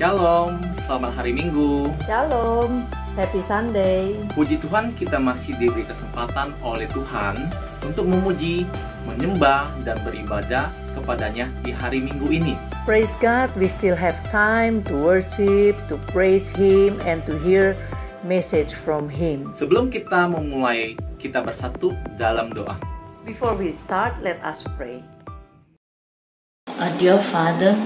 Shalom, selamat hari Minggu. Shalom, happy Sunday. Puji Tuhan kita masih diberi kesempatan oleh Tuhan untuk memuji, menyembah, dan beribadah kepadanya di hari Minggu ini. Praise God, we still have time to worship, to praise Him, and to hear message from Him. Sebelum kita memulai, kita bersatu dalam doa. Before we start, let us pray. Uh, dear Father,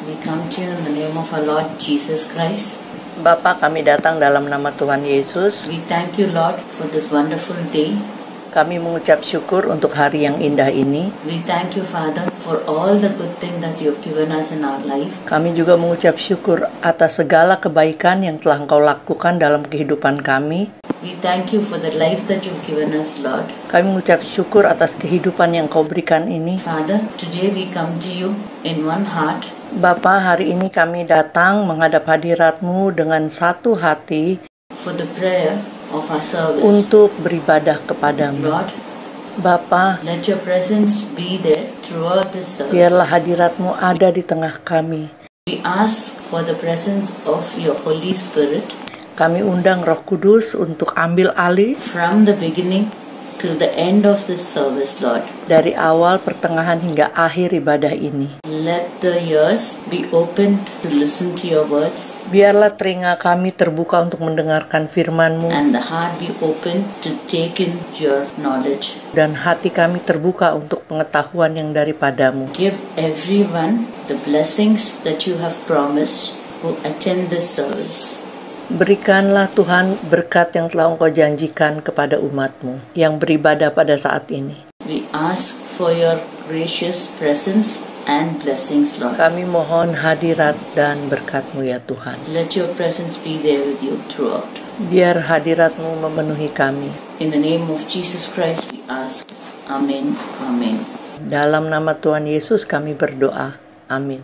We come to you in the name of our Lord Jesus Christ. Bapa kami datang dalam nama Tuhan Yesus. We thank you Lord for this wonderful day. Kami mengucap syukur untuk hari yang indah ini. We thank you Father for all the good things that you've given us in our life. Kami juga mengucap syukur atas segala kebaikan yang telah Engkau lakukan dalam kehidupan kami. We thank you for the life that you've given us, Lord. Kami mengucap syukur atas kehidupan yang Kau berikan ini. Father, today we come to you in one heart. Bapa, hari ini kami datang menghadap hadiratmu dengan satu hati for the prayer of our service. untuk beribadah kepadamu. Lord, Bapa, let your presence be there throughout this service. Biarlah hadiratmu ada di tengah kami. We ask for the presence of your Holy Spirit kami undang Roh Kudus untuk ambil alih from the beginning till the end of this service, Lord. Dari awal pertengahan hingga akhir ibadah ini. Let the ears be open to listen to your words. Biarlah telinga kami terbuka untuk mendengarkan firman-Mu. And the heart be open to take in your knowledge. Dan hati kami terbuka untuk pengetahuan yang daripadamu. Give everyone the blessings that you have promised who attend this service. Berikanlah Tuhan berkat yang telah Engkau janjikan kepada umatmu yang beribadah pada saat ini. We ask for your gracious presence and blessings, Lord. Kami mohon hadirat dan berkatmu ya Tuhan. Let your presence be there with you throughout. Biar hadiratmu memenuhi kami. In the name of Jesus Christ we ask. Amin. Amin. Dalam nama Tuhan Yesus kami berdoa. Amin.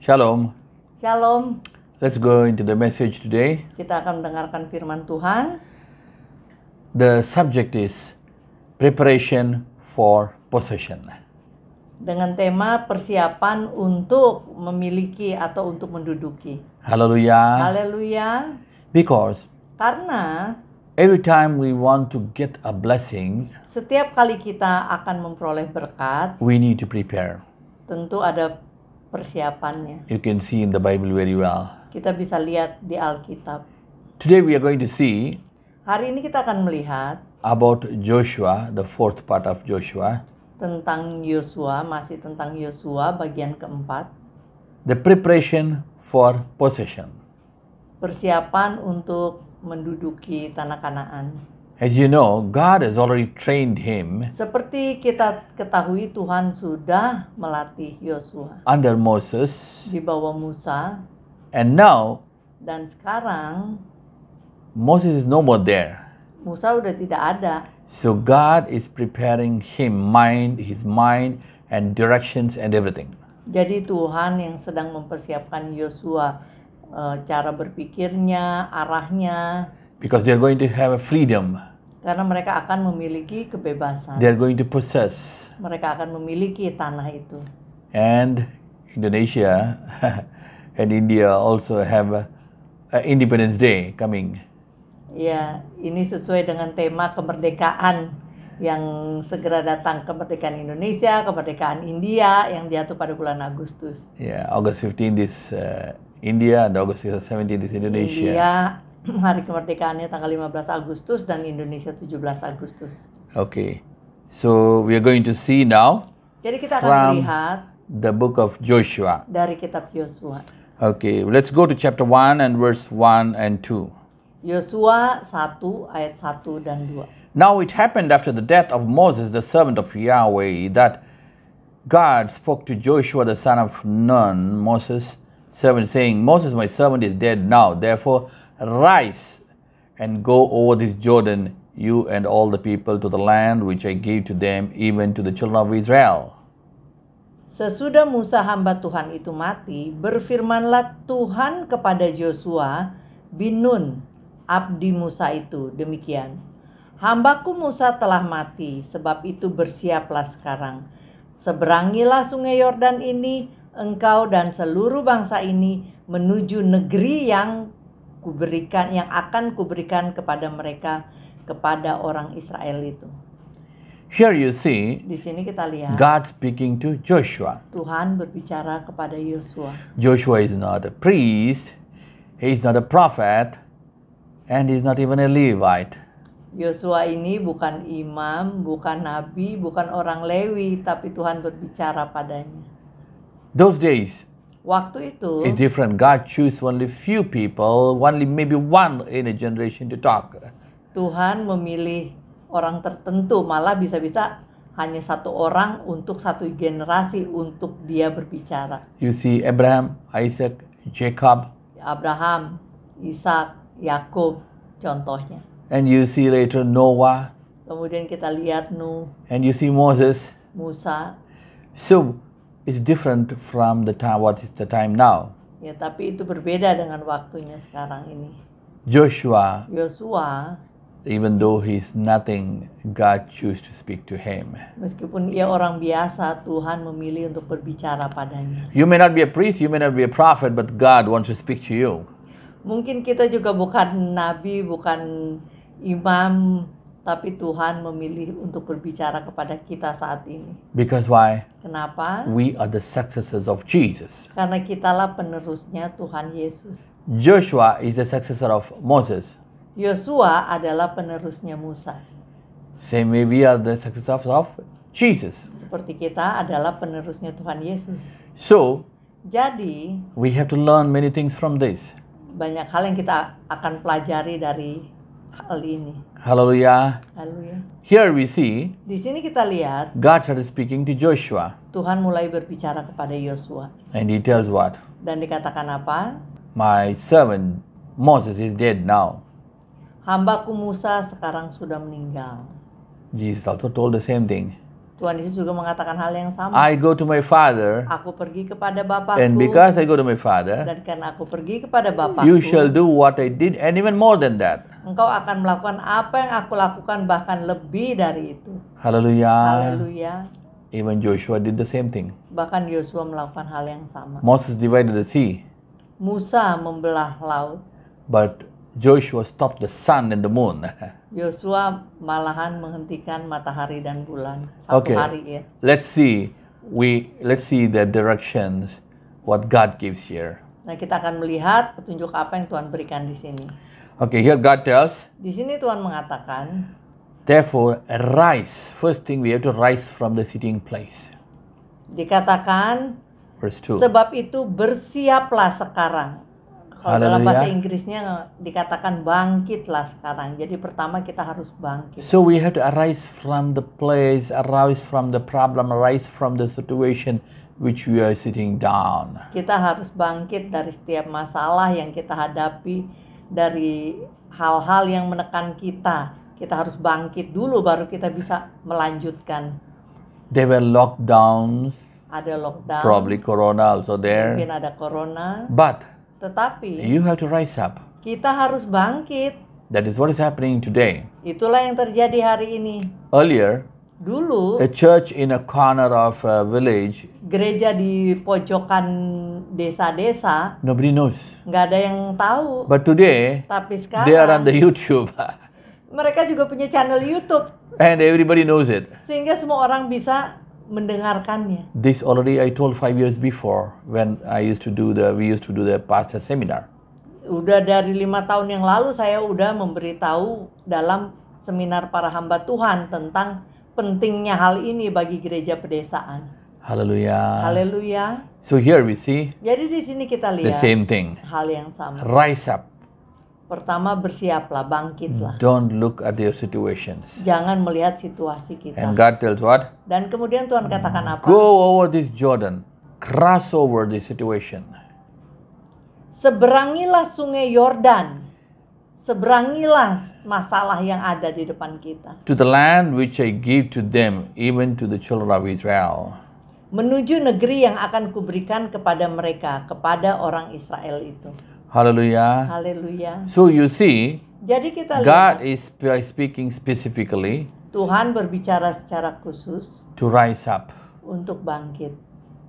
Shalom. Shalom. Let's go into the message today. Kita akan mendengarkan firman Tuhan. The subject is preparation for possession. Dengan tema persiapan untuk memiliki atau untuk menduduki. Haleluya. Haleluya. Because karena every time we want to get a blessing, setiap kali kita akan memperoleh berkat, we need to prepare. Tentu ada persiapannya. You can see in the Bible very well. Kita bisa lihat di Alkitab. Today we are going to see Hari ini kita akan melihat about Joshua, the fourth part of Joshua. Tentang Yosua, masih tentang Yosua bagian keempat. The preparation for possession. Persiapan untuk menduduki tanah Kanaan. As you know, God has already trained him. Seperti kita ketahui Tuhan sudah melatih Yosua. Under Moses. Di bawah Musa. And now. Dan sekarang. Moses is no more there. Musa sudah tidak ada. So God is preparing him mind, his mind and directions and everything. Jadi Tuhan yang sedang mempersiapkan Yosua eh, cara berpikirnya, arahnya. Because they're going to have a freedom karena mereka akan memiliki kebebasan. They are going to possess. Mereka akan memiliki tanah itu. And Indonesia and India also have a, Independence Day coming. Ya, ini sesuai dengan tema kemerdekaan yang segera datang kemerdekaan Indonesia, kemerdekaan India yang jatuh pada bulan Agustus. Ya, yeah, August 15 this uh, India and August 17 this Indonesia. India hari kemerdekaannya tanggal 15 Agustus dan Indonesia 17 Agustus. Oke. Okay. So we are going to see now Jadi kita akan melihat the book of Joshua. Dari kitab Yosua. Okay, let's go to chapter 1 and verse 1 and 2. Yosua 1 ayat 1 dan 2. Now it happened after the death of Moses the servant of Yahweh that God spoke to Joshua the son of Nun, Moses' servant, saying, Moses my servant is dead now, therefore Rise and go over this Jordan, you and all the people, to the land which I gave to them, even to the children of Israel. Sesudah Musa hamba Tuhan itu mati, berfirmanlah Tuhan kepada Joshua bin Nun, abdi Musa itu, demikian. Hambaku Musa telah mati, sebab itu bersiaplah sekarang. Seberangilah sungai Yordan ini, engkau dan seluruh bangsa ini menuju negeri yang kuberikan yang akan kuberikan kepada mereka kepada orang Israel itu. Here you see, di sini kita lihat God speaking to Joshua. Tuhan berbicara kepada Yosua. Joshua is not a priest, he is not a prophet, and he is not even a Levite. Yosua ini bukan imam, bukan nabi, bukan orang Lewi, tapi Tuhan berbicara padanya. Those days, waktu itu it's different. God choose only few people, only maybe one in a generation to talk. Tuhan memilih orang tertentu, malah bisa-bisa hanya satu orang untuk satu generasi untuk dia berbicara. You see Abraham, Isaac, Jacob. Abraham, Ishak, Yakub contohnya. And you see later Noah. Kemudian kita lihat Nuh. And you see Moses. Musa. So is different from the time what is the time now. Ya, tapi itu berbeda dengan waktunya sekarang ini. Joshua, Joshua, even though he's nothing, God chose to speak to him. Meskipun ia orang biasa, Tuhan memilih untuk berbicara padanya. You may not be a priest, you may not be a prophet, but God wants to speak to you. Mungkin kita juga bukan nabi, bukan imam, tapi Tuhan memilih untuk berbicara kepada kita saat ini. Because why? Kenapa? We are the successors of Jesus. Karena kitalah penerusnya Tuhan Yesus. Joshua is the successor of Moses. Yosua adalah penerusnya Musa. Same way we are the successors of Jesus. Seperti kita adalah penerusnya Tuhan Yesus. So, jadi we have to learn many things from this. Banyak hal yang kita akan pelajari dari hal ini. Haleluya. Haleluya. Here we see Di sini kita lihat God started speaking to Joshua. Tuhan mulai berbicara kepada Yosua. And he tells what? Dan dikatakan apa? My servant Moses is dead now. Hambaku Musa sekarang sudah meninggal. Jesus also told the same thing. Tuhan Yesus juga mengatakan hal yang sama. I go to my father. Aku pergi kepada Bapakku. And because I go to my father. Dan karena aku pergi kepada Bapakku. You shall do what I did and even more than that. Engkau akan melakukan apa yang aku lakukan bahkan lebih dari itu. Haleluya. Haleluya. Even Joshua did the same thing. Bahkan Yosua melakukan hal yang sama. Moses divided the sea. Musa membelah laut. But Joshua stop the sun and the moon. Yosua malahan menghentikan matahari dan bulan satu okay. hari ya. Let's see we let's see the directions what God gives here. Nah, kita akan melihat petunjuk apa yang Tuhan berikan di sini. Okay, here God tells. Di sini Tuhan mengatakan. Therefore, arise. First thing we have to rise from the sitting place. Dikatakan. Verse 2. Sebab itu bersiaplah sekarang kalau Haleluya. dalam bahasa Inggrisnya dikatakan bangkitlah sekarang. Jadi pertama kita harus bangkit. So we have to arise from the place, arise from the problem, arise from the situation which we are sitting down. Kita harus bangkit dari setiap masalah yang kita hadapi, dari hal-hal yang menekan kita. Kita harus bangkit dulu baru kita bisa melanjutkan. There were lockdowns. Ada lockdown. Probably corona also there. Mungkin ada corona. But tetapi you have to rise up. Kita harus bangkit. That is what is happening today. Itulah yang terjadi hari ini. Earlier, dulu a church in a corner of a village. Gereja di pojokan desa-desa. Nobody knows. Gak ada yang tahu. But today, tapi sekarang they are on the YouTube. mereka juga punya channel YouTube. And everybody knows it. Sehingga semua orang bisa mendengarkannya. This already I told five years before when I used to do the we used to do the pastor seminar. Udah dari lima tahun yang lalu saya udah memberitahu dalam seminar para hamba Tuhan tentang pentingnya hal ini bagi gereja pedesaan. Haleluya. Haleluya. So here we see. Jadi di sini kita lihat. The same thing. Hal yang sama. Rise up. Pertama bersiaplah, bangkitlah. Don't look at your situations. Jangan melihat situasi kita. And God tells what? Dan kemudian Tuhan katakan apa? Go over this Jordan, cross over this situation. Seberangilah sungai Yordan. Seberangilah masalah yang ada di depan kita. To the land which I give to them, even to the children of Israel menuju negeri yang akan kuberikan kepada mereka, kepada orang Israel itu. Haleluya. Haleluya. So you see, jadi kita God lihat, is speaking specifically. Tuhan berbicara secara khusus. To rise up. Untuk bangkit.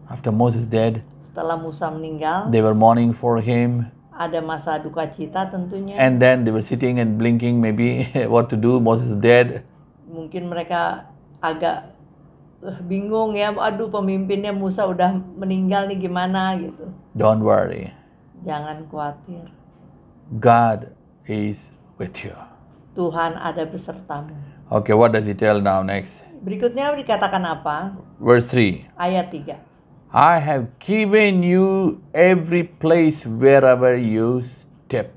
After Moses dead. Setelah Musa meninggal. They were mourning for him. Ada masa duka cita tentunya. And then they were sitting and blinking maybe what to do. Moses dead. Mungkin mereka agak eh, bingung ya. Aduh pemimpinnya Musa udah meninggal nih gimana gitu. Don't worry. Jangan khawatir. God is with you. Tuhan ada besertamu. Okay, what does he tell now next? Berikutnya dikatakan apa? Verse 3. Ayat 3. I have given you every place wherever you step.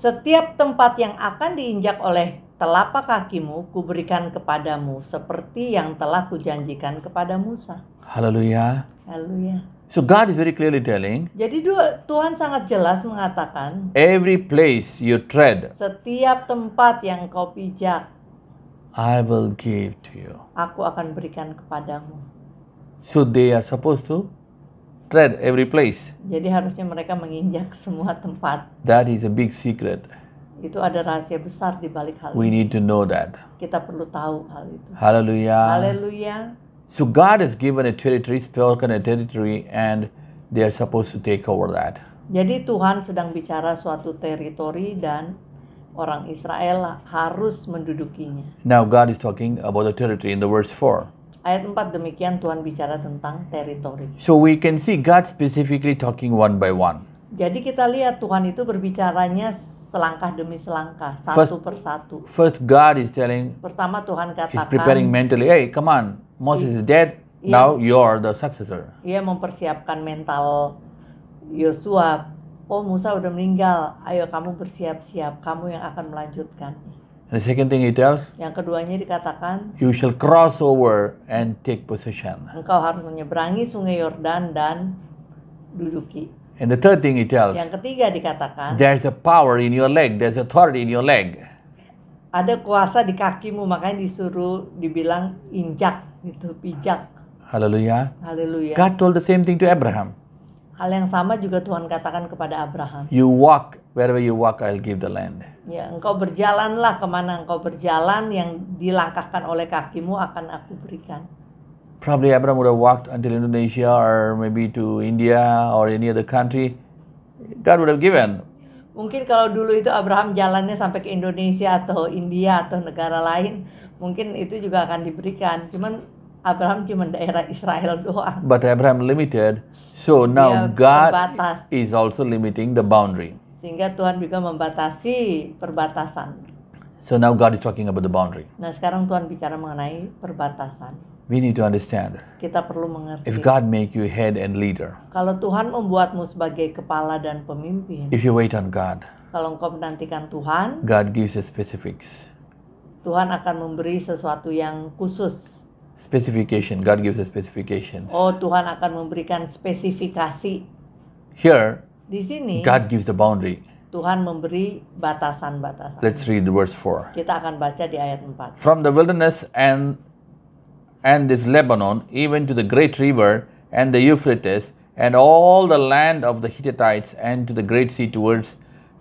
Setiap tempat yang akan diinjak oleh telapak kakimu kuberikan kepadamu seperti yang telah kujanjikan kepada Musa. Haleluya. Haleluya. So God is very clearly telling. Jadi Tuhan sangat jelas mengatakan. Every place you tread. Setiap tempat yang kau pijak. I will give to you. Aku akan berikan kepadamu. So they are supposed to tread every place. Jadi harusnya mereka menginjak semua tempat. That is a big secret. Itu ada rahasia besar di balik hal itu. We need to know that. Kita perlu tahu hal itu. Haleluya. Haleluya. So God has given a territory, spoken a territory, and they are supposed to take over that. Jadi Tuhan sedang bicara suatu teritori dan orang Israel harus mendudukinya. Now God is talking about the territory in the verse 4. Ayat 4 demikian Tuhan bicara tentang teritori. So we can see God specifically talking one by one. Jadi kita lihat Tuhan itu berbicaranya selangkah demi selangkah, satu first, per satu. First God is telling. Pertama Tuhan katakan. He's preparing mentally, hey come on, Moses iya. is dead, yeah. now you are the successor. Ia mempersiapkan mental Yosua. Oh Musa udah meninggal, ayo kamu bersiap-siap, kamu yang akan melanjutkan. And the second thing he tells, yang keduanya dikatakan, you shall cross over and take possession. Engkau harus menyeberangi sungai Yordan dan duduki. And the third thing he tells, yang ketiga dikatakan, there's a power in your leg, there's authority in your leg. Ada kuasa di kakimu, makanya disuruh dibilang injak gitu bijak haleluya haleluya God told the same thing to Abraham hal yang sama juga Tuhan katakan kepada Abraham you walk wherever you walk I'll give the land ya engkau berjalanlah kemana engkau berjalan yang dilangkahkan oleh kakimu akan aku berikan probably Abraham would have walked until Indonesia or maybe to India or any other country God would have given Mungkin kalau dulu itu Abraham jalannya sampai ke Indonesia atau India atau negara lain, mungkin itu juga akan diberikan. Cuman Abraham cuma daerah Israel doang. But Abraham limited, so now Dia God terbatas. is also limiting the boundary. Sehingga Tuhan juga membatasi perbatasan. So now God is talking about the boundary. Nah sekarang Tuhan bicara mengenai perbatasan. We need to understand. Kita perlu mengerti. If God make you head and leader. Kalau Tuhan membuatmu sebagai kepala dan pemimpin. If you wait on God. Kalau engkau menantikan Tuhan. God gives you specifics. Tuhan akan memberi sesuatu yang khusus. Specification. God gives a specifications. Oh, Tuhan akan memberikan spesifikasi. Here, di sini God gives the boundary. Tuhan memberi batasan-batasan. Let's read the verse 4. Kita akan baca di ayat 4. From the wilderness and and this Lebanon even to the great river and the Euphrates and all the land of the Hittites and to the great sea towards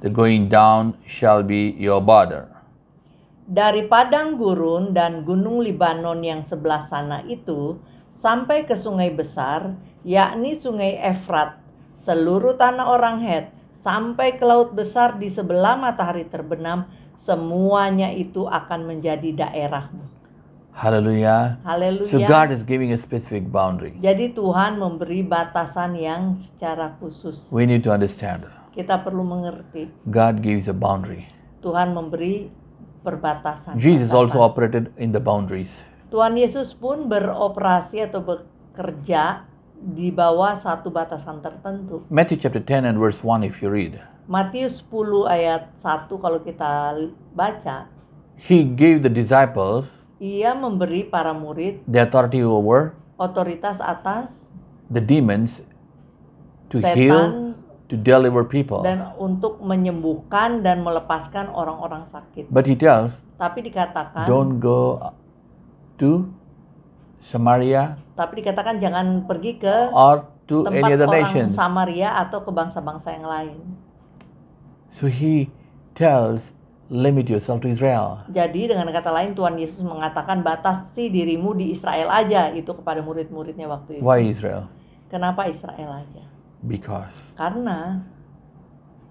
the going down shall be your border. Dari padang gurun dan gunung Libanon yang sebelah sana itu sampai ke sungai besar, yakni sungai Efrat, seluruh tanah orang Het, sampai ke laut besar di sebelah matahari terbenam, semuanya itu akan menjadi daerahmu. Haleluya. Haleluya. So God is giving a specific boundary. Jadi Tuhan memberi batasan yang secara khusus. We need to understand. Kita perlu mengerti. God gives a boundary. Tuhan memberi perbatasan. Jesus also operated in the boundaries. Tuhan Yesus pun beroperasi atau bekerja di bawah satu batasan tertentu. Matthew chapter 10 and verse 1 if you read. Matius 10 ayat 1 kalau kita baca. He gave the disciples ia memberi para murid the authority over otoritas atas the demons to setan, heal to deliver people. Dan untuk menyembuhkan dan melepaskan orang-orang sakit. But he tells, tapi dikatakan, don't go to Samaria. Tapi dikatakan jangan pergi ke or to tempat any other orang Samaria atau ke bangsa-bangsa yang lain. So he tells limit yourself to Israel. Jadi dengan kata lain Tuhan Yesus mengatakan batasi dirimu di Israel aja itu kepada murid-muridnya waktu itu. Why Israel? Kenapa Israel aja? Because. Karena.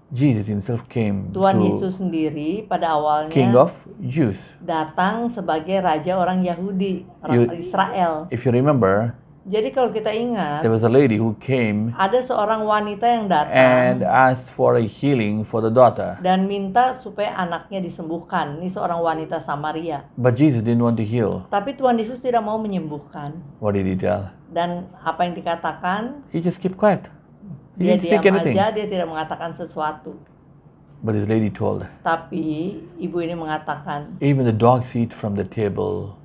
Jesus himself came. Tuhan to Yesus sendiri pada awalnya King of Jews. Datang sebagai raja orang Yahudi, orang you, Israel. If you remember, jadi kalau kita ingat, there was a lady who came. Ada seorang wanita yang datang and asked for a healing for the daughter. Dan minta supaya anaknya disembuhkan. Ini seorang wanita Samaria. But Jesus didn't want to heal. Tapi Tuhan Yesus tidak mau menyembuhkan. What did he tell? Dan apa yang dikatakan? He just keep quiet dia didn't speak diam anything. aja, dia tidak mengatakan sesuatu. But his lady told. Tapi ibu ini mengatakan. Even the dogs eat from the table,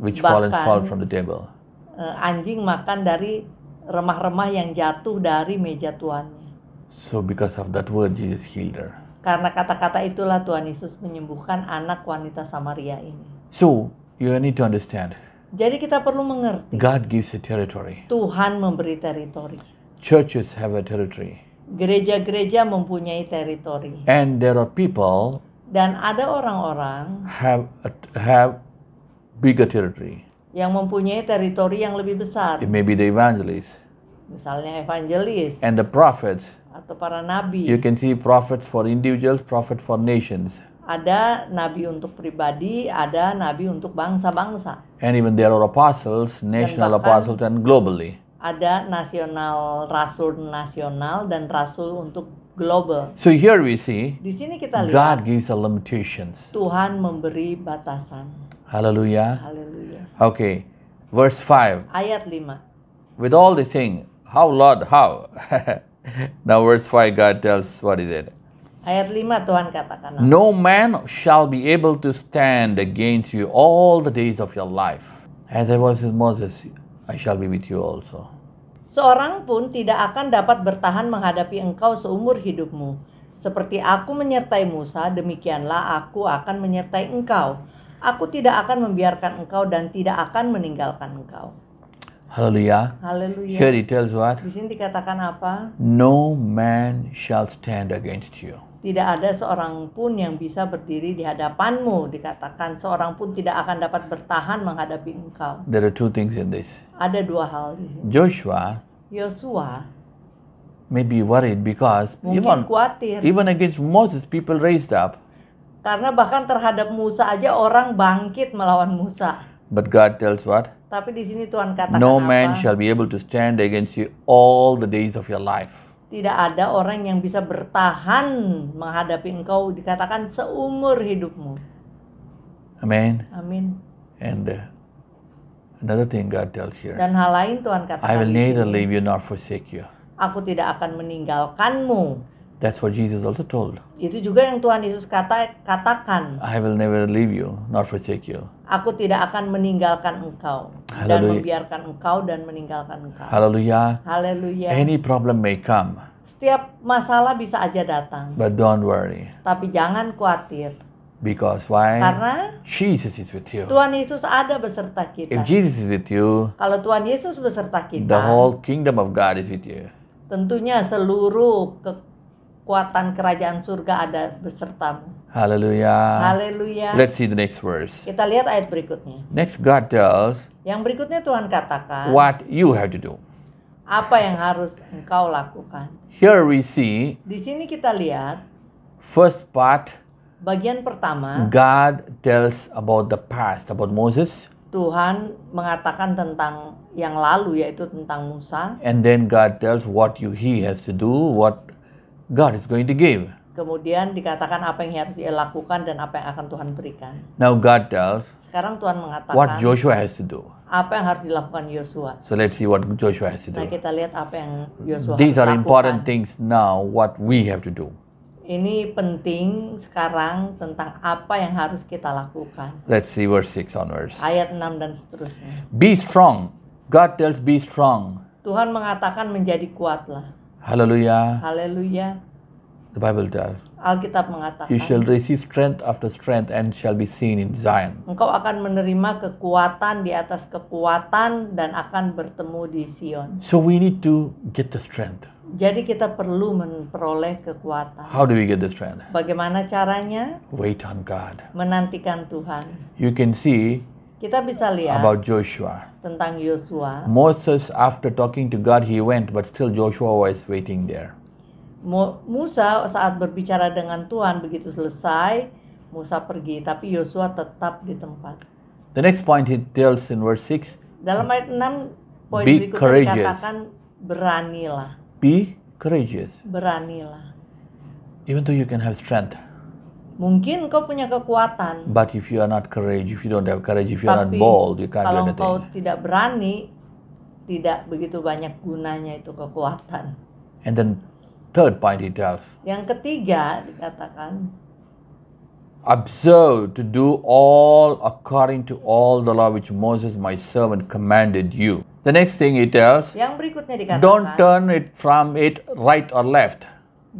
which bahkan, fall and fall from the table. Uh, anjing makan dari remah-remah yang jatuh dari meja tuannya. So because of that word, Jesus healed her. Karena kata-kata itulah Tuhan Yesus menyembuhkan anak wanita Samaria ini. So you need to understand. Jadi kita perlu mengerti. God gives a territory. Tuhan memberi teritori. Churches have a territory. Gereja-gereja mempunyai teritori. And there are people dan ada orang-orang have a, have bigger territory. Yang mempunyai teritori yang lebih besar. It may be the evangelist. Misalnya evangelis. And the prophets. Atau para nabi. You can see prophets for individuals, prophet for nations. Ada nabi untuk pribadi, ada nabi untuk bangsa-bangsa. And even there are apostles, national bahkan, apostles and globally ada nasional rasul nasional dan rasul untuk global. So here we see di sini kita lihat God gives a limitations. Tuhan memberi batasan. Haleluya. Haleluya. Okay. Verse 5. Ayat 5. With all the thing, how Lord, how? Now verse 5 God tells what is it? Ayat 5 Tuhan katakan. No man shall be able to stand against you all the days of your life. As I was with Moses, I shall be with you also. Seorang pun tidak akan dapat bertahan menghadapi engkau seumur hidupmu. Seperti aku menyertai Musa, demikianlah aku akan menyertai engkau. Aku tidak akan membiarkan engkau dan tidak akan meninggalkan engkau. Haleluya. Haleluya. Here what? Di sini dikatakan apa? No man shall stand against you tidak ada seorang pun yang bisa berdiri di hadapanmu dikatakan seorang pun tidak akan dapat bertahan menghadapi engkau there are two things in this ada dua hal di sini Joshua Yosua maybe worried because even khawatir. even against Moses people raised up karena bahkan terhadap Musa aja orang bangkit melawan Musa but God tells what tapi di sini Tuhan katakan no man apa? shall be able to stand against you all the days of your life tidak ada orang yang bisa bertahan menghadapi engkau dikatakan seumur hidupmu. Amin. Amin. And uh, another thing God tells here. Dan hal lain Tuhan katakan. I will neither leave you nor forsake you. Aku tidak akan meninggalkanmu. That's what Jesus also told. Itu juga yang Tuhan Yesus kata katakan. I will never leave you nor forsake you. Aku tidak akan meninggalkan engkau Hallelujah. dan membiarkan engkau dan meninggalkan engkau. Haleluya. Haleluya. Any problem may come. Setiap masalah bisa aja datang. But don't worry. Tapi jangan khawatir. Because why? Karena Jesus is with you. Tuhan Yesus ada beserta kita. If Jesus is with you, kalau Tuhan Yesus beserta kita, the whole kingdom of God is with you. Tentunya seluruh ke kekuatan kerajaan surga ada besertamu. Haleluya. Haleluya. Let's see the next verse. Kita lihat ayat berikutnya. Next God tells. Yang berikutnya Tuhan katakan. What you have to do. Apa yang harus engkau lakukan? Here we see. Di sini kita lihat. First part. Bagian pertama. God tells about the past, about Moses. Tuhan mengatakan tentang yang lalu yaitu tentang Musa. And then God tells what you he has to do, what God is going to give. Kemudian dikatakan apa yang harus dia lakukan dan apa yang akan Tuhan berikan. Now God tells. Sekarang Tuhan mengatakan. What Joshua has to do. Apa yang harus dilakukan Yosua. So let's see what Joshua has to do. Nah kita lihat apa yang Yosua These harus are lakukan. important things now what we have to do. Ini penting sekarang tentang apa yang harus kita lakukan. Let's see verse 6 onwards. Ayat 6 dan seterusnya. Be strong. God tells be strong. Tuhan mengatakan menjadi kuatlah. Haleluya. Haleluya. The Bible tells. Alkitab mengatakan. You shall receive strength after strength and shall be seen in Zion. Engkau akan menerima kekuatan di atas kekuatan dan akan bertemu di Sion. So we need to get the strength. Jadi kita perlu memperoleh kekuatan. How do we get the strength? Bagaimana caranya? Wait on God. Menantikan Tuhan. You can see kita bisa lihat about Joshua. Tentang Yosua. Moses after talking to God he went but still Joshua was waiting there. Mo Musa saat berbicara dengan Tuhan begitu selesai Musa pergi tapi Yosua tetap di tempat. The next point he tells in verse 6. Dalam ayat 6 poin be berikutnya courageous. dikatakan beranilah. Be courageous. Beranilah. Even though you can have strength. Mungkin kau punya kekuatan. But if you are not courage, if you don't have courage, if you are not bold, you can't do anything. Kalau kau tidak berani, tidak begitu banyak gunanya itu kekuatan. And then third point he tells. Yang ketiga dikatakan observe to do all according to all the law which Moses my servant commanded you. The next thing he tells, yang berikutnya dikatakan, don't turn it from it right or left.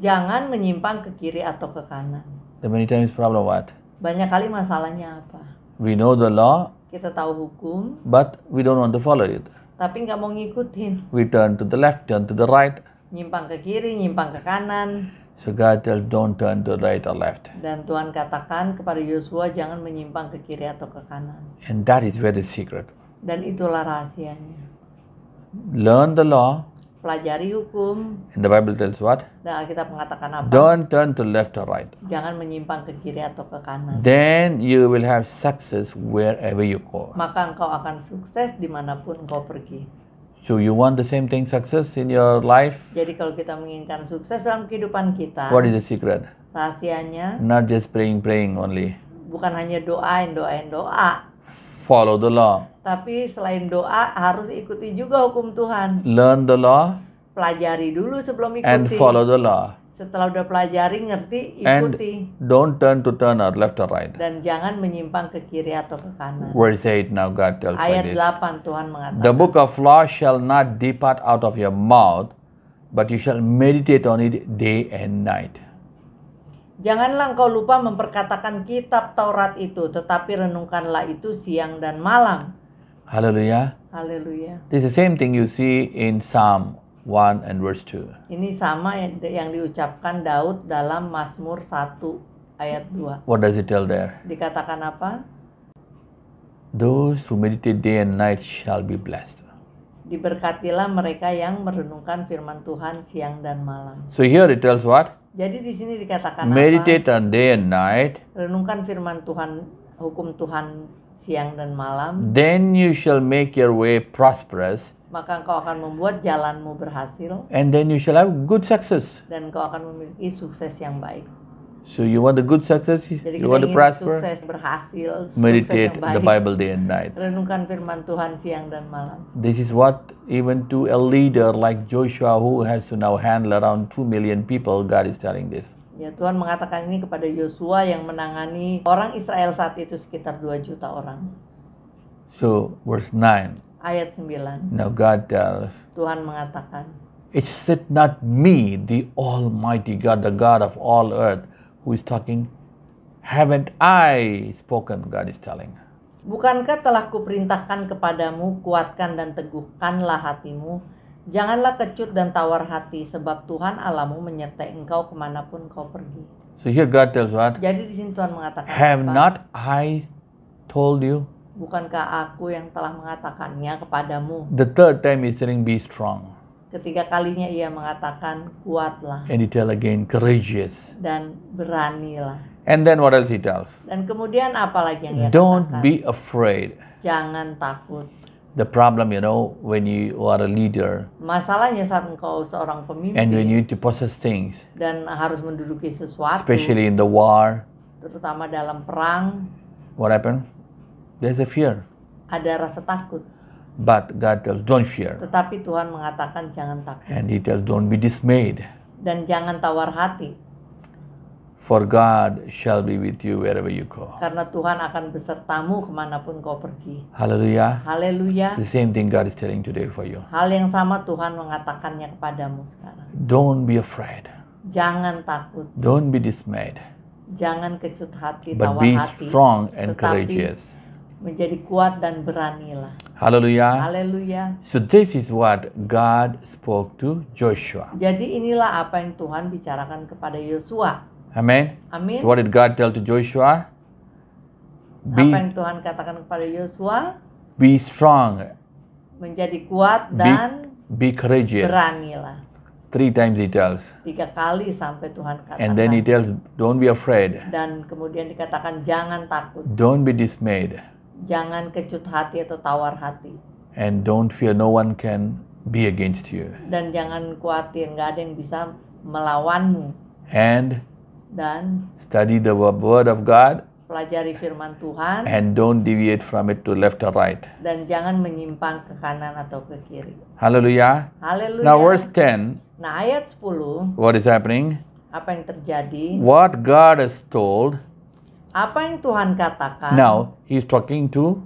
Jangan menyimpang ke kiri atau ke kanan. The many times problem what? Banyak kali masalahnya apa? We know the law. Kita tahu hukum. But we don't want to follow it. Tapi nggak mau ngikutin. We turn to the left, turn to the right. Nyimpang ke kiri, nyimpang ke kanan. So God tell, don't turn to right or left. Dan Tuhan katakan kepada Yosua jangan menyimpang ke kiri atau ke kanan. And that is very secret. Dan itulah rahasianya. Learn the law pelajari hukum. And the Bible tells what? Dan Alkitab mengatakan apa? Don't turn to left or right. Jangan menyimpang ke kiri atau ke kanan. Then you will have success wherever you go. Maka engkau akan sukses dimanapun engkau pergi. So you want the same thing success in your life? Jadi kalau kita menginginkan sukses dalam kehidupan kita. What is the secret? Rahasianya. Not just praying praying only. Bukan hanya doain doain doa, follow the law. Tapi selain doa harus ikuti juga hukum Tuhan. Learn the law. Pelajari dulu sebelum ikuti. And follow the law. Setelah udah pelajari, ngerti, ikuti. And don't turn to turn or left or right. Dan jangan menyimpang ke kiri atau ke kanan. Where is it now God tells Ayat 8 Tuhan mengatakan. The book of law shall not depart out of your mouth, but you shall meditate on it day and night Janganlah engkau lupa memperkatakan kitab Taurat itu, tetapi renungkanlah itu siang dan malam. Haleluya. Haleluya. This is the same thing you see in Psalm 1 and verse 2. Ini sama yang diucapkan Daud dalam Mazmur 1 ayat 2. What does it tell there? Dikatakan apa? Those who meditate day and night shall be blessed diberkatilah mereka yang merenungkan firman Tuhan siang dan malam. So here it tells what? Jadi di sini dikatakan Meditate apa? on day and night. Renungkan firman Tuhan, hukum Tuhan siang dan malam. Then you shall make your way prosperous. Maka engkau akan membuat jalanmu berhasil. And then you shall have good success. Dan engkau akan memiliki sukses yang baik. So you want the good success, Jadi you want to prosper. Sukses, berhasil, Meditate sukses the Bible day and night. Renungkan firman Tuhan siang dan malam. This is what even to a leader like Joshua who has to now handle around 2 million people, God is telling this. Ya, Tuhan mengatakan ini kepada Yosua yang menangani orang Israel saat itu sekitar 2 juta orang. So verse 9. Ayat 9. Now God tells. Tuhan mengatakan. It said not me, the Almighty God, the God of all earth, who is talking? Haven't I spoken? God is telling. Bukankah telah kuperintahkan kepadamu, kuatkan dan teguhkanlah hatimu. Janganlah kecut dan tawar hati, sebab Tuhan Allahmu menyertai engkau kemanapun kau pergi. So here God tells what? Jadi di sini Tuhan mengatakan Have apa? not I told you? Bukankah aku yang telah mengatakannya kepadamu? The third time is telling be strong. Ketiga kalinya ia mengatakan kuatlah. And he tell again courageous. Dan beranilah. And then what else he tells? Dan kemudian apa lagi yang ia Don't be afraid. Jangan takut. The problem, you know, when you are a leader. Masalahnya saat engkau seorang pemimpin. And when you need to possess things. Dan harus menduduki sesuatu. Especially in the war. Terutama dalam perang. What happened? There's a fear. Ada rasa takut. But God tells, don't fear. Tetapi Tuhan mengatakan jangan takut. And he tells, don't be dismayed. Dan jangan tawar hati. For God shall be with you wherever you go. Karena Tuhan akan besertamu kemanapun kau pergi. Haleluya. Haleluya. The same thing God is telling today for you. Hal yang sama Tuhan mengatakannya kepadamu sekarang. Don't be afraid. Jangan takut. Don't be dismayed. Jangan kecut hati, But tawar be strong and Tetapi courageous menjadi kuat dan beranilah. Haleluya. Haleluya. So this is what God spoke to Joshua. Jadi inilah apa yang Tuhan bicarakan kepada Yosua. Amin. Amin. So what did God tell to Joshua? Be, apa yang Tuhan katakan kepada Yosua? Be strong. Menjadi kuat dan be, be courageous. Beranilah. Three times he tells. Tiga kali sampai Tuhan katakan. And then he tells, don't be afraid. Dan kemudian dikatakan jangan takut. Don't be dismayed. Jangan kecut hati atau tawar hati. And don't fear no one can be against you. Dan jangan khawatir nggak ada yang bisa melawanmu. And dan study the word of God. Pelajari firman Tuhan. And don't deviate from it to left or right. Dan jangan menyimpang ke kanan atau ke kiri. Haleluya. Haleluya. Now verse 10. Nah ayat 10. What is happening? Apa yang terjadi? What God has told apa yang Tuhan katakan? Now he's talking to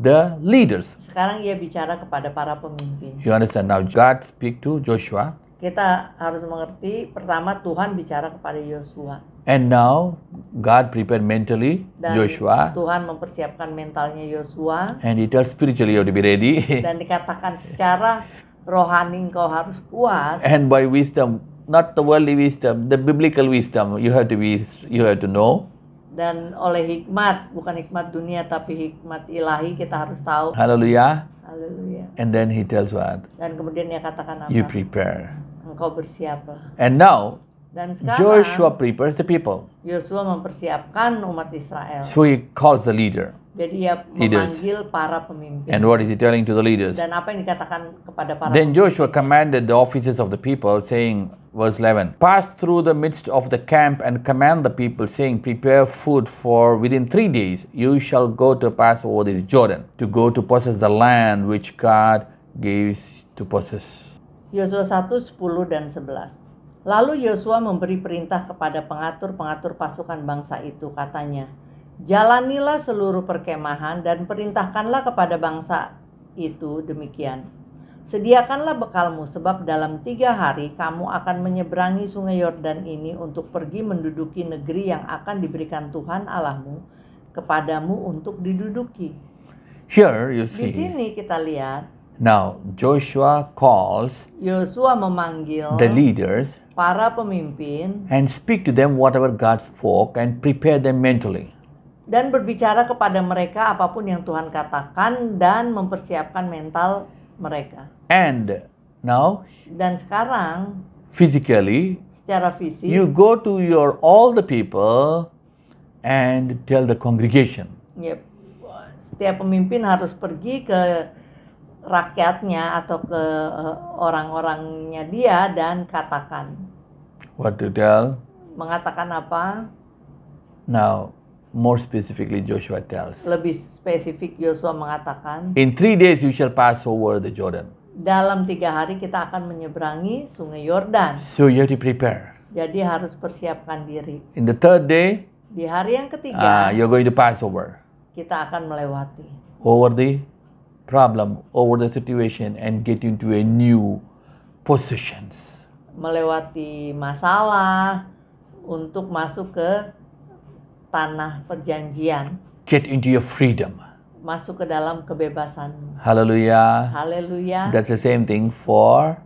the leaders. Sekarang ia bicara kepada para pemimpin. You understand now God speak to Joshua. Kita harus mengerti pertama Tuhan bicara kepada Yosua. And now God prepared mentally Dan Joshua. Tuhan mempersiapkan mentalnya Yosua. And he tells spiritually you to be ready. Dan dikatakan secara rohani engkau harus kuat. And by wisdom, not the worldly wisdom, the biblical wisdom you have to be you have to know dan oleh hikmat bukan hikmat dunia tapi hikmat ilahi kita harus tahu haleluya haleluya and then he tells what dan kemudian dia katakan apa you prepare engkau bersiaplah and now dan sekarang Joshua prepares the people Yosua mempersiapkan umat Israel so he calls the leader jadi ia leaders. memanggil para pemimpin. And what is he telling to the leaders? Dan apa yang dikatakan kepada para Then Joshua commanded the officers of the people saying, verse 11 pass through the midst of the camp and command the people saying prepare food for within three days you shall go to pass over this jordan to go to possess the land which god gives to possess Yosua 1, 10 dan 11 Lalu Yosua memberi perintah kepada pengatur-pengatur pasukan bangsa itu katanya Jalanilah seluruh perkemahan dan perintahkanlah kepada bangsa itu demikian Sediakanlah bekalmu, sebab dalam tiga hari kamu akan menyeberangi Sungai Yordan ini untuk pergi menduduki negeri yang akan diberikan Tuhan Allahmu kepadamu untuk diduduki. Here you see. Di sini kita lihat. Now Joshua calls. Yosua memanggil. The leaders. Para pemimpin. And speak to them whatever God spoke and prepare them mentally dan berbicara kepada mereka apapun yang Tuhan katakan dan mempersiapkan mental mereka. And now dan sekarang physically secara fisik you go to your all the people and tell the congregation. Yep. Setiap pemimpin harus pergi ke rakyatnya atau ke eh, orang-orangnya dia dan katakan. What to tell? Mengatakan apa? Now, more specifically Joshua tells. Lebih spesifik Yosua mengatakan. In three days you shall pass over the Jordan. Dalam tiga hari kita akan menyeberangi sungai Yordan. So you have to prepare. Jadi harus persiapkan diri. In the third day. Di hari yang ketiga. Uh, you're going to pass over. Kita akan melewati. Over the problem, over the situation, and get into a new positions. Melewati masalah untuk masuk ke tanah perjanjian. Get into your freedom. Masuk ke dalam kebebasanmu. Haleluya. Haleluya. That's the same thing for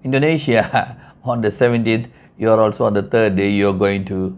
Indonesia. On the 17th, you're also on the third day you're going to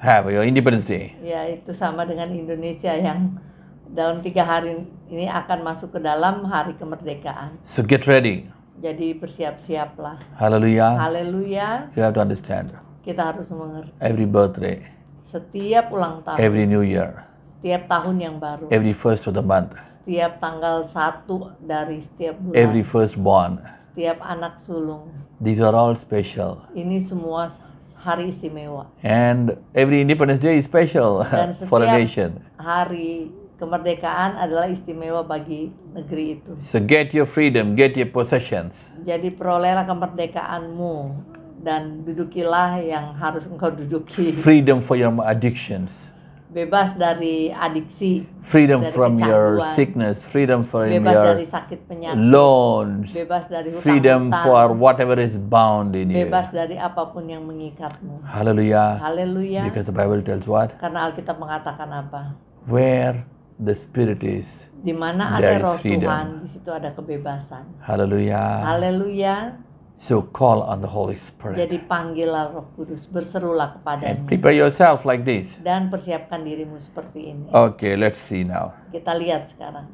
have your Independence Day. Ya, itu sama dengan Indonesia yang dalam tiga hari ini akan masuk ke dalam hari kemerdekaan. So get ready. Jadi bersiap-siaplah. Haleluya. Haleluya. You have to understand. Kita harus mengerti. Every birthday. Setiap ulang tahun. Every new year. Setiap tahun yang baru. Every first of the month. Setiap tanggal satu dari setiap bulan. Every first born. Setiap anak sulung. These are all special. Ini semua hari istimewa. And every Independence Day is special for a nation. Hari kemerdekaan adalah istimewa bagi negeri itu. So get your freedom, get your possessions. Jadi perolehlah kemerdekaanmu dan dudukilah yang harus engkau duduki. Freedom for your addictions. Bebas dari adiksi. Freedom dari from kecanduan. your sickness. Freedom from Bebas your dari sakit penyakit. Loans. Bebas dari hutang Freedom for whatever is bound in Bebas you. Bebas dari apapun yang mengikatmu. Haleluya. Haleluya. Because the Bible tells what? Karena Alkitab mengatakan apa? Where the spirit is. Di mana ada roh freedom. Tuhan, di situ ada kebebasan. Haleluya. Haleluya. So call on the Holy Spirit. Jadi panggillah Roh Kudus, berserulah kepada And prepare yourself like this. Dan persiapkan dirimu seperti ini. Okay, let's see now. Kita lihat sekarang.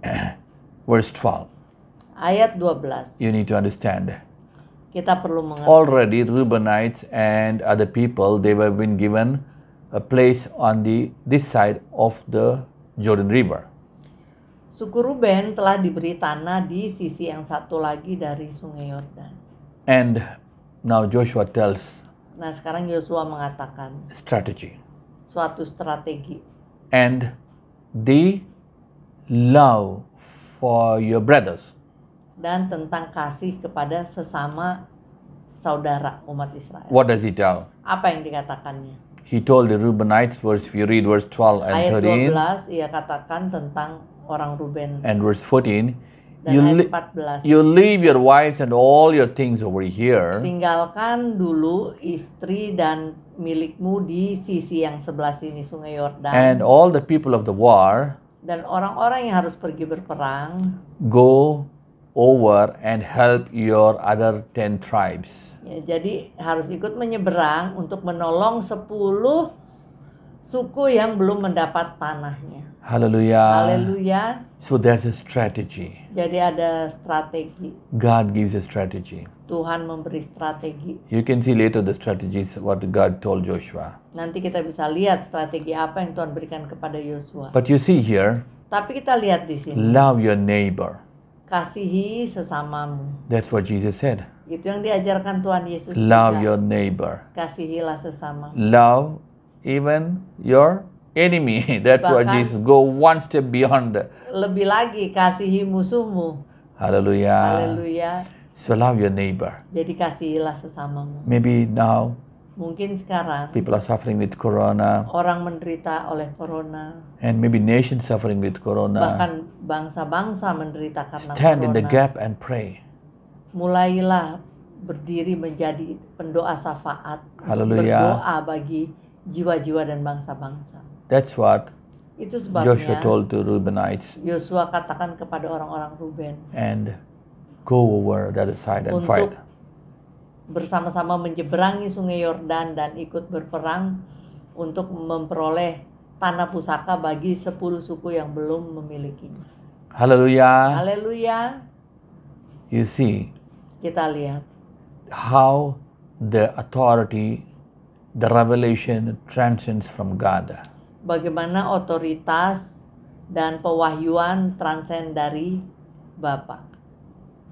Verse 12. Ayat 12. You need to understand. Kita perlu mengerti. Already Reubenites and other people they were been given a place on the this side of the Jordan River. Suku Ruben telah diberi tanah di sisi yang satu lagi dari sungai Yordan. And now Joshua tells. Nah sekarang Yosua mengatakan. Strategy. Suatu strategi. And the love for your brothers. Dan tentang kasih kepada sesama saudara umat Israel. What does he tell? Apa yang dikatakannya? He told the Reubenites, verse, if you read verse 12 and Ayat 13. Ayat 12, ia katakan tentang orang Ruben. And verse 14, Dan you, li 14, you leave your wives and all your things over here. Tinggalkan dulu istri dan milikmu di sisi yang sebelah sini Sungai Yordan. And all the people of the war. Dan orang-orang yang harus pergi berperang. Go over and help your other ten tribes. Ya, jadi harus ikut menyeberang untuk menolong sepuluh suku yang belum mendapat tanahnya. Hallelujah. So there's a strategy. Jadi ada strategi. God gives a strategy. Tuhan memberi strategi. You can see later the strategies what God told Joshua. Nanti kita bisa lihat strategi apa yang Tuhan berikan kepada Yosua. But you see here. Tapi kita lihat di sini. Love your neighbor. Kasihi sesamamu. That's what Jesus said. Itu yang diajarkan Tuhan Yesus. Love your neighbor. Kasihilah sesama. Love even your enemy. That's Bahkan, what Jesus go one step beyond. Lebih lagi kasihi musuhmu. Haleluya. Haleluya. So love your neighbor. Jadi kasihilah sesamamu. Maybe now. Mungkin sekarang. People are suffering with corona. Orang menderita oleh corona. And maybe nation suffering with corona. Bahkan bangsa-bangsa menderita karena Stand corona. Stand in the gap and pray. Mulailah berdiri menjadi pendoa syafaat. Haleluya. Berdoa bagi jiwa-jiwa dan bangsa-bangsa. That's what itu sebabnya Joshua told to Reubenites. Yosua katakan kepada orang-orang Ruben. And go over the other side and untuk fight. Bersama-sama menyeberangi Sungai Yordan dan ikut berperang untuk memperoleh tanah pusaka bagi 10 suku yang belum memilikinya. Haleluya. Haleluya. You see. Kita lihat how the authority the revelation transcends from God bagaimana otoritas dan pewahyuan transen dari Bapa.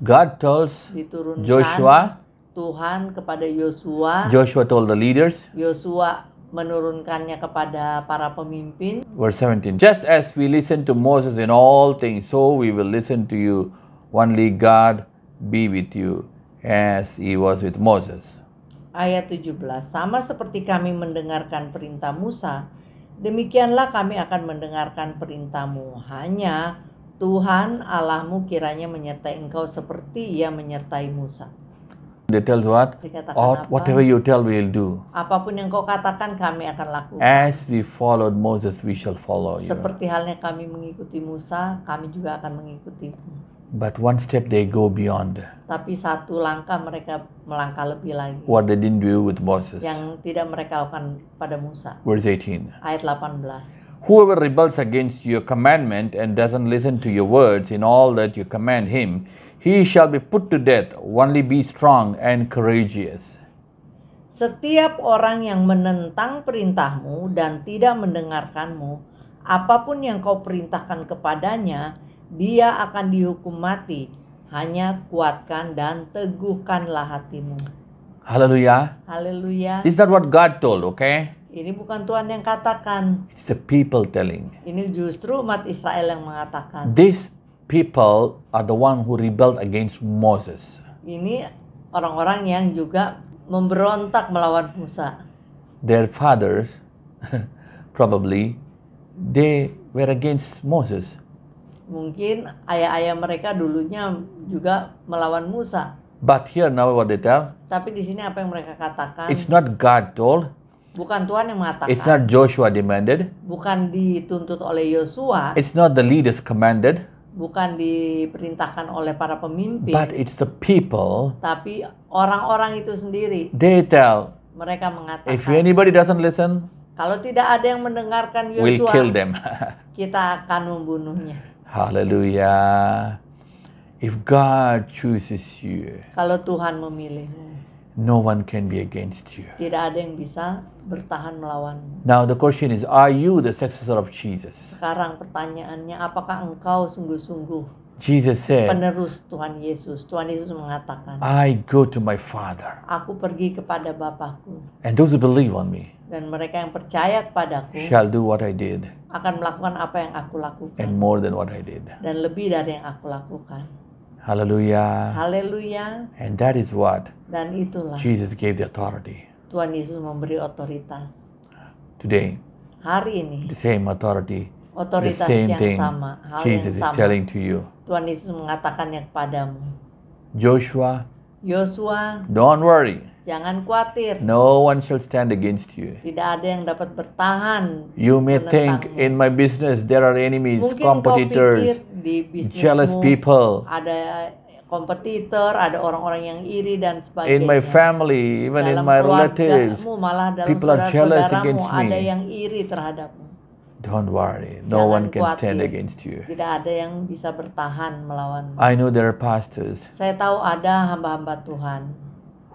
God tells Joshua Tuhan kepada Yosua. Joshua told the leaders. Yosua menurunkannya kepada para pemimpin. Verse 17. Just as we listen to Moses in all things, so we will listen to you. Only God be with you as he was with Moses. Ayat 17. Sama seperti kami mendengarkan perintah Musa, Demikianlah kami akan mendengarkan perintahmu. Hanya Tuhan Allahmu kiranya menyertai engkau seperti ia menyertai Musa. They tell what? whatever you tell we will do. Apapun yang kau katakan kami akan lakukan. As we followed Moses we shall follow you. Seperti halnya kami mengikuti Musa, kami juga akan mengikuti. But one step they go beyond. Tapi satu langkah mereka melangkah lebih lagi. What they didn't do with Moses. Yang tidak mereka lakukan pada Musa. Verse 18. Ayat 18. Whoever rebels against your commandment and doesn't listen to your words in all that you command him, he shall be put to death. Only be strong and courageous. Setiap orang yang menentang perintahmu dan tidak mendengarkanmu, apapun yang kau perintahkan kepadanya, dia akan dihukum mati. Hanya kuatkan dan teguhkanlah hatimu. Haleluya. Haleluya. is that what God told, okay? Ini bukan Tuhan yang katakan. It's the people telling. Ini justru umat Israel yang mengatakan. These people are the one who rebelled against Moses. Ini orang-orang yang juga memberontak melawan Musa. Their fathers probably they were against Moses mungkin ayah-ayah mereka dulunya juga melawan Musa. But here now what they tell? Tapi di sini apa yang mereka katakan? It's not God told. Bukan Tuhan yang mengatakan. It's not Joshua demanded. Bukan dituntut oleh Yosua. It's not the leaders commanded. Bukan diperintahkan oleh para pemimpin. But it's the people. Tapi orang-orang itu sendiri. They tell. Mereka mengatakan. If anybody doesn't listen. Kalau tidak ada yang mendengarkan Yosua. We'll kill them. kita akan membunuhnya. Haleluya. If God chooses you, kalau Tuhan memilihmu, no one can be against you. Tidak ada yang bisa bertahan melawan. Now the question is, are you the successor of Jesus? Sekarang pertanyaannya, apakah engkau sungguh-sungguh Jesus said, penerus Tuhan Yesus? Tuhan Yesus mengatakan, I go to my Father. Aku pergi kepada Bapakku. And those who believe on me. Dan mereka yang percaya kepadaku. Shall do what I did akan melakukan apa yang aku lakukan. And more than what I did. Dan lebih dari yang aku lakukan. Haleluya. Haleluya. And that is what Dan itulah Jesus gave the authority. Tuhan Yesus memberi otoritas. Today. Hari ini. The same authority. Otoritas the same yang thing sama. Hal Jesus yang sama. is telling to you. Tuhan Yesus mengatakannya kepadamu. Joshua. Joshua. Don't worry. Jangan khawatir. No one shall stand against you. Tidak ada yang dapat bertahan. You may think in my business there are enemies, Mungkin competitors, jealous people. Ada kompetitor, ada orang-orang yang iri dan sebagainya. In my family, even dalam in my relatives, malah dalam people are jealous against me. Ada yang iri terhadapmu. Don't worry, no Jangan one can khawatir. stand against you. Tidak ada yang bisa bertahan melawan. I know there are pastors. Saya tahu ada hamba-hamba Tuhan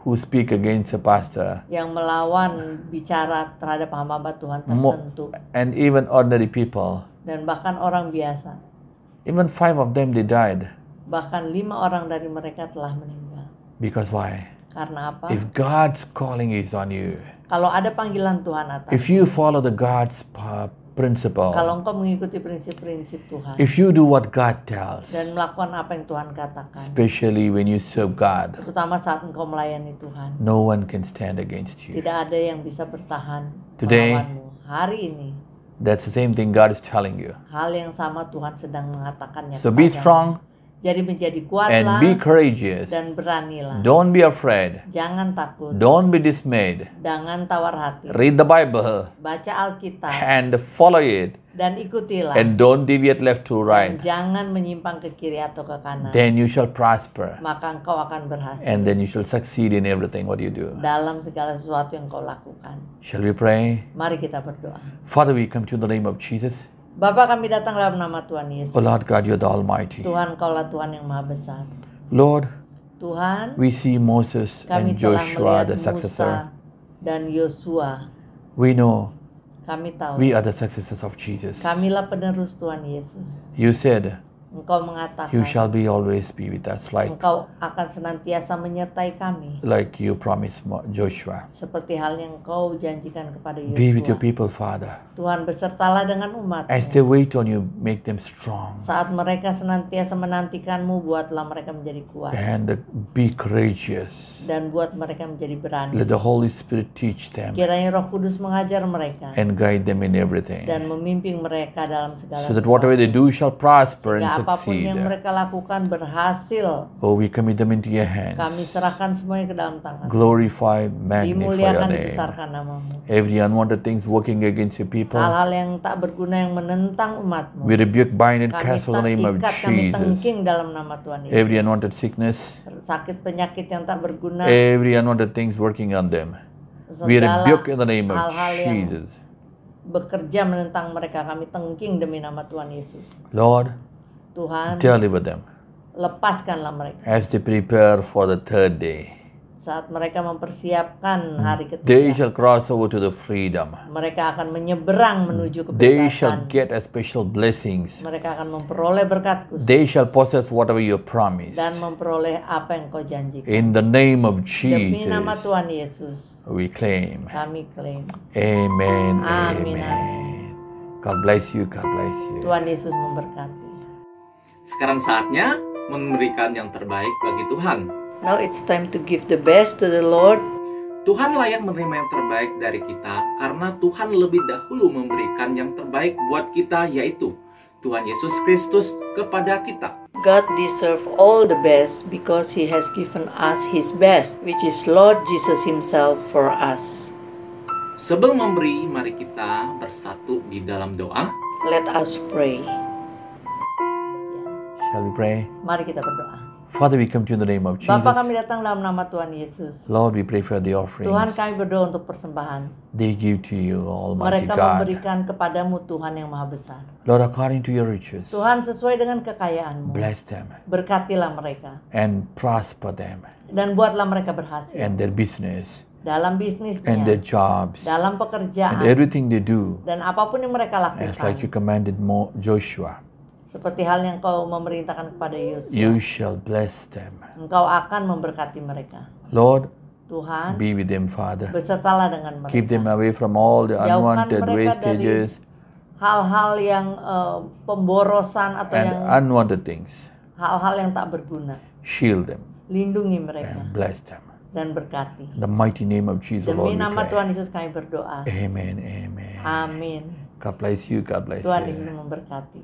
who speak against a pastor. Yang melawan bicara terhadap hamba-hamba Tuhan tertentu. And even ordinary people. Dan bahkan orang biasa. Even five of them they died. Bahkan lima orang dari mereka telah meninggal. Because why? Karena apa? If God's calling is on you. Kalau ada panggilan Tuhan atas. If you follow the God's principle. Kalau engkau mengikuti prinsip-prinsip Tuhan. If you do what God tells. Dan melakukan apa yang Tuhan katakan. Especially when you serve God. Terutama saat engkau melayani Tuhan. No one can stand against you. Tidak ada yang bisa bertahan Today, melawanmu. Hari ini. That's the same thing God is telling you. Hal yang sama Tuhan sedang mengatakannya. So be strong. Jadi menjadi kuatlah and be courageous. dan beranilah. Don't be afraid. Jangan takut. Don't be dismayed. Jangan tawar hati. Read the Bible. Baca Alkitab. And follow it. Dan ikutilah. And don't deviate left to right. Dan jangan menyimpang ke kiri atau ke kanan. Then you shall prosper. Maka engkau akan berhasil. And then you shall succeed in everything what you do. Dalam segala sesuatu yang kau lakukan. Shall we pray? Mari kita berdoa. Father, we come to the name of Jesus. Bapa kami datang dalam nama Tuhan Yesus. Oh Lord God, you're the Almighty. Tuhan, Kaulah Tuhan yang Maha Besar. Lord, Tuhan, we see Moses and Joshua the successor. dan Yosua. We know kami tahu. We are the successors of Jesus. Kamilah penerus Tuhan Yesus. You said Engkau mengatakan, You shall be always be with us, like Engkau akan senantiasa menyertai kami. Like you promised Joshua. Seperti hal yang Engkau janjikan kepada Yosua. Be with your people, Father. Tuhan besertalah dengan umat. As they wait on you, make them strong. Saat mereka senantiasa menantikanmu, buatlah mereka menjadi kuat. And be courageous. Dan buat mereka menjadi berani. Let the Holy Spirit teach them. Kiranya Roh Kudus mengajar mereka. And guide them in everything. Dan memimpin mereka dalam segala. So that whatever they do shall prosper. Sehingga apapun yang mereka lakukan berhasil. Oh, we commit them into your hands. Kami serahkan semuanya ke dalam tangan. Glorify, magnify your name. besarkan namamu. Every unwanted things working against your people. Hal-hal yang tak berguna yang menentang umatmu. We rebuke, bind, and cast in the name of Jesus. Kami tengking dalam nama Tuhan Yesus. Every unwanted sickness. Sakit penyakit yang tak berguna. Every unwanted things working on them. We rebuke in the name of Jesus bekerja menentang mereka. Kami tengking demi nama Tuhan Yesus. Lord, Tuhan deliver them. Lepaskanlah mereka. As they prepare for the third day. Saat mereka mempersiapkan hmm. hari ketiga. They shall cross over to the freedom. Mereka akan menyeberang menuju kebebasan. They shall get a special blessings. Mereka akan memperoleh berkat khusus. They shall possess whatever you promise. Dan memperoleh apa yang kau janjikan. In the name of Jesus. Demi nama Tuhan Yesus. We claim. Kami claim. Amen. Amen. amin. amin. God bless you. God bless you. Tuhan Yesus memberkati. Sekarang saatnya memberikan yang terbaik bagi Tuhan. Now it's time to give the best to the Lord. Tuhan layak menerima yang terbaik dari kita karena Tuhan lebih dahulu memberikan yang terbaik buat kita yaitu Tuhan Yesus Kristus kepada kita. God deserve all the best because he has given us his best, which is Lord Jesus himself for us. Sebelum memberi, mari kita bersatu di dalam doa. Let us pray. Shall we pray? Mari kita berdoa. Father, we come to you in the name of Jesus. Bapa kami datang dalam nama Tuhan Yesus. Lord, we pray for the offerings. Tuhan kami berdoa untuk persembahan. They give to you, Almighty Mereka God. Mereka memberikan kepadamu Tuhan yang maha besar. Lord, according to your riches. Tuhan sesuai dengan kekayaanmu. Bless them. Berkatilah mereka. And prosper them. Dan buatlah mereka berhasil. And their business dalam bisnisnya, and their jobs, dalam pekerjaan, and everything they do, dan apapun yang mereka lakukan, as like you commanded Joshua, seperti hal yang kau memerintahkan kepada Yusuf. You shall bless them. Engkau akan memberkati mereka. Lord, Tuhan, be with them, Father. Besertalah dengan mereka. Keep them away from all the unwanted wastages. Hal-hal yang uh, pemborosan atau and yang unwanted things. Hal-hal yang tak berguna. Shield them. Lindungi mereka. And bless them. Dan berkati. In The mighty name of Jesus, Demi Lord, nama Tuhan Yesus kami berdoa. Amen, amen. Amin. God bless you, God bless Tuhan you. Tuhan ingin memberkati.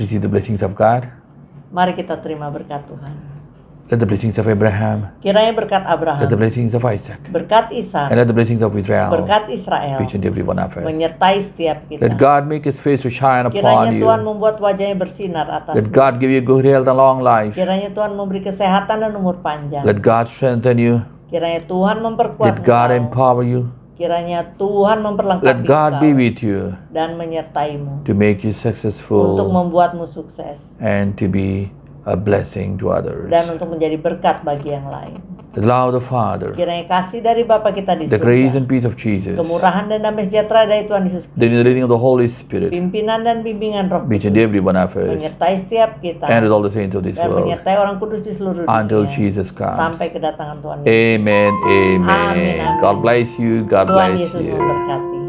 receive the blessings of God. Mari kita terima berkat Tuhan. Let the blessings of Abraham. Kiranya berkat Abraham. Let the blessings of Isaac. Berkat Isaac. And let the blessings of Israel. Berkat Israel. Each and every one of us. Menyertai setiap kita. Let God make His face to shine upon Kiranya you. Tuhan membuat wajahnya bersinar atas. Let God give you good health and long life. Kiranya Tuhan memberi kesehatan dan umur panjang. Let God strengthen you. Kiranya Tuhan memperkuat Let God empower you. Kiranya Tuhan memperlengkapi Let God be with you dan menyertaimu to make you successful untuk membuatmu sukses and to be a blessing to others. Dan untuk menjadi berkat bagi yang lain. The love of the Father. Kiranya kasih dari Bapa kita di surga. The grace and peace of Jesus. Kemurahan dan damai sejahtera dari Tuhan Yesus The leading of the Holy Spirit. Pimpinan dan bimbingan Roh Kudus. every one of us. Menyertai setiap kita. And with all the saints of this dan world. menyertai orang kudus di seluruh dunia. Until Jesus comes. Sampai kedatangan Tuhan Yesus. Amen, amen. amin, amin. God bless you, God Tuhan bless Yesus you. Tuhan Yesus memberkati.